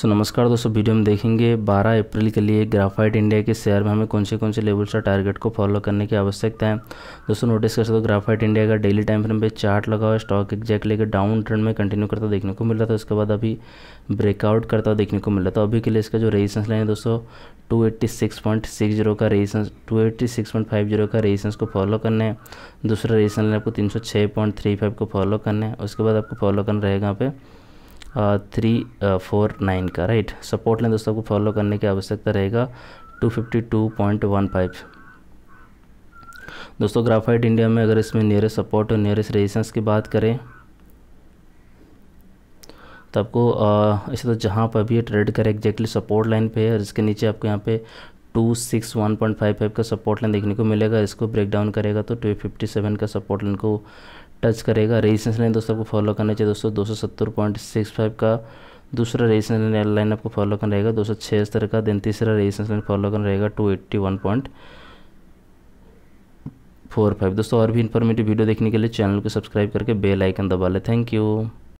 सो so, नमस्कार दोस्तों video में देखेंगे 12 अप्रैल के लिए ग्राफाइट इंडिया के शेयर में हमें कौन से कौन से लेवल से टारगेट को फॉलो करने की आवश्यकता है दोस्तों नोटिस कर सकते हो ग्राफाइट इंडिया का डेली टाइम फ्रेम पे चार्ट लगा हुआ स्टॉक एक्जैक्ट लेकर डाउन ट्रेंड में कंटिन्यू करता देखने को मिल रहा था उसके बाद अभी ब्रेकआउट करता देखने को मिल रहा था अभी के लिए इसका जो रेजिस्टेंस लाइन है दोस्तों जीरो का रेजिस्टेंस जीरो का रेजिस्टेंस को फॉलो करना है दूसरा रेजिस्टेंस लाइन आपको फाइव oh को फॉलो करना है उसके बाद आपको फॉलो करना रहेगा यहाँ पे थ्री फोर नाइन का राइट सपोर्ट लाइन दोस्तों को फॉलो करने की आवश्यकता रहेगा two fifty two point one five दोस्तों ग्राफाइट इंडिया में अगर इसमें नियरेस्ट सपोर्ट और नियरेस्ट रेजिस्टेंस की बात करें तो आपको uh, इसे तो जहाँ पर भी ट्रेड करें एग्जैक्टली सपोर्ट लाइन पे है और इसके नीचे आपको यहाँ पे two six one point five five का सपोर्ट लाइन देखने को मिलेगा इसको ब्रेक डाउन करेगा तो टू फिफ्टी सेवन का सपोर्ट लाइन को टच करेगा रेजिस्टेंस लाइन दोस्तों आपको फॉलो करना चाहिए दोस्तों दो सौ सत्तर पॉइंट सिक्स फाइव का दूसरा रेजिस्टेंस लाइन लाइन आपको फॉलो करना रहेगा दो सौ का देन तीसरा रेजिस्टेंस लाइन फॉलो करना रहेगा two eighty one point four five दोस्तों और भी इन्फॉर्मेटिव वीडियो देखने के लिए चैनल को सब्सक्राइब करके बेल आइकन दबा लें थैंक यू